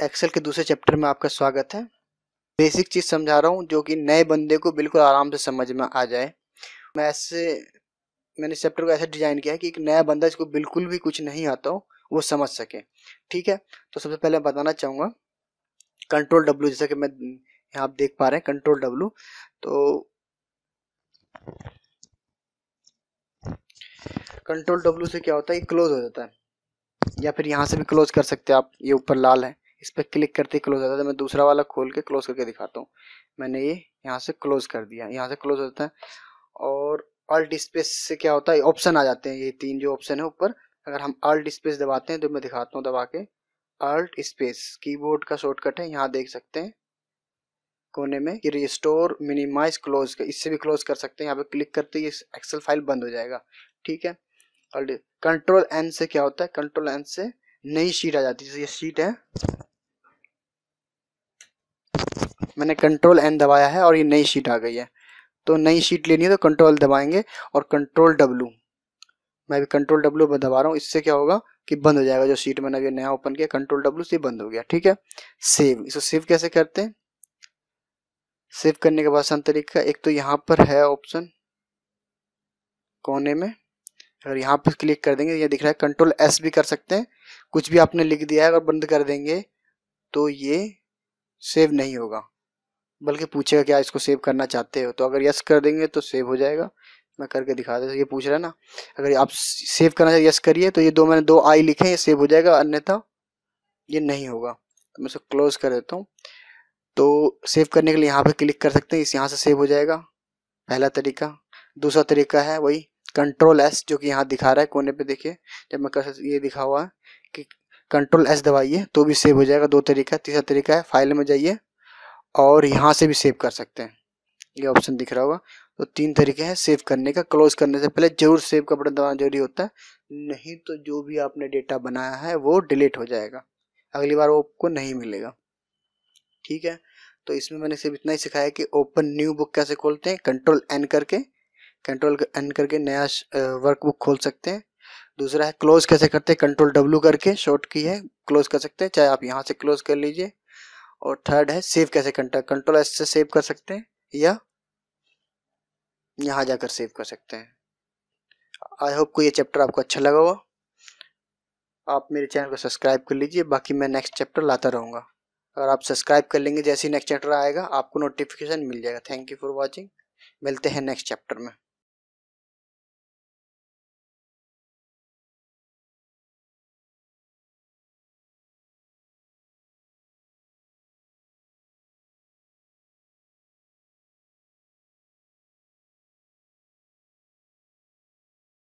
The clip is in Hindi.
एक्सेल के दूसरे चैप्टर में आपका स्वागत है बेसिक चीज़ समझा रहा हूँ जो कि नए बंदे को बिल्कुल आराम से समझ में आ जाए मैं ऐसे मैंने इस चैप्टर को ऐसा डिजाइन किया है कि एक नया बंदा इसको बिल्कुल भी कुछ नहीं आता हो वो समझ सके ठीक है तो सबसे पहले मैं बताना चाहूँगा कंट्रोल डब्ल्यू जैसा कि मैं यहाँ आप देख पा रहे हैं कंट्रोल डब्ल्यू तो कंट्रोल डब्ल्यू से क्या होता है क्लोज हो जाता है या फिर यहाँ से भी क्लोज कर सकते हैं आप ये ऊपर लाल है इस पर क्लिक करते क्लोज आता है मैं दूसरा वाला खोल के क्लोज करके दिखाता हूँ मैंने ये यहाँ से क्लोज कर दिया यहाँ से क्लोज होता है और अल्ट स्पेस से क्या होता है ऑप्शन आ जाते हैं ये तीन जो ऑप्शन है ऊपर अगर हम अल्ट स्पेस दबाते हैं तो मैं दिखाता हूँ दबा के अल्ट स्पेस कीबोर्ड का शॉर्टकट है यहाँ देख सकते हैं कोने में ये रिस्टोर मिनिमाइज क्लोज कर इससे भी क्लोज कर सकते हैं यहाँ पे क्लिक करते ही एक्सेल फाइल बंद हो जाएगा ठीक है कंट्रोल एन से क्या होता है कंट्रोल एन से नई शीट आ जाती है जैसे ये शीट है मैंने कंट्रोल एन दबाया है और ये नई शीट आ गई है तो नई शीट लेनी है तो कंट्रोल दबाएंगे और कंट्रोल डब्लू मैं भी कंट्रोल डब्लू दबा रहा हूँ इससे क्या होगा कि बंद हो जाएगा जो शीट मैंने अभी नया ओपन किया कंट्रोल डब्लू से बंद हो गया ठीक है सेव इसको सेव कैसे करते हैं सेव करने के बाद आसान तरीका एक तो यहाँ पर है ऑप्शन कोने में अगर यहाँ पर क्लिक कर देंगे ये दिख रहा है कंट्रोल एस भी कर सकते हैं कुछ भी आपने लिख दिया है अगर बंद कर देंगे तो ये सेव नहीं होगा बल्कि पूछेगा क्या इसको सेव करना चाहते हो तो अगर यस कर देंगे तो सेव हो जाएगा मैं करके दिखा देता ये पूछ रहा है ना अगर आप सेव करना चाहिए यस करिए तो ये दो मैंने दो आई लिखे ये सेव हो जाएगा अन्यथा ये नहीं होगा तो मैं इसको क्लोज कर देता हूँ तो सेव करने के लिए यहाँ पे क्लिक कर सकते हैं इस यहाँ से सेव हो जाएगा पहला तरीका दूसरा तरीका है वही कंट्रोल एस जो कि यहाँ दिखा रहा है कोने पे देखिए जब मैं कर ये दिखा हुआ है कि कंट्रोल एस दबाइए तो भी सेव हो जाएगा दो तरीका तीसरा तरीका है फाइल में जाइए और यहाँ से भी सेव कर सकते हैं ये ऑप्शन दिख रहा होगा तो तीन तरीके हैं सेव करने का क्लोज करने से पहले जरूर सेव का बटन दबाना जरूरी होता है नहीं तो जो भी आपने डेटा बनाया है वो डिलीट हो जाएगा अगली बार वो आपको नहीं मिलेगा ठीक है तो इसमें मैंने सिर्फ इतना ही सिखाया कि ओपन न्यू बुक कैसे खोलते हैं कंट्रोल एन करके कंट्रोल एन करके नया वर्कबुक खोल सकते हैं दूसरा है क्लोज कैसे करते हैं कंट्रोल डब्ल्यू करके शॉर्ट की है क्लोज कर सकते हैं चाहे आप यहाँ से क्लोज कर लीजिए और थर्ड है सेव कैसे करना कंट्रोल एस से सेव कर सकते हैं या यहाँ जाकर सेव कर सकते हैं आई होप को ये चैप्टर आपको अच्छा लगा हुआ आप मेरे चैनल को सब्सक्राइब कर लीजिए बाकी मैं नेक्स्ट चैप्टर लाता रहूँगा अगर आप सब्सक्राइब कर लेंगे जैसे ही नेक्स्ट चैप्टर आएगा आपको नोटिफिकेशन मिल जाएगा थैंक यू फॉर वॉचिंग मिलते हैं नेक्स्ट चैप्टर में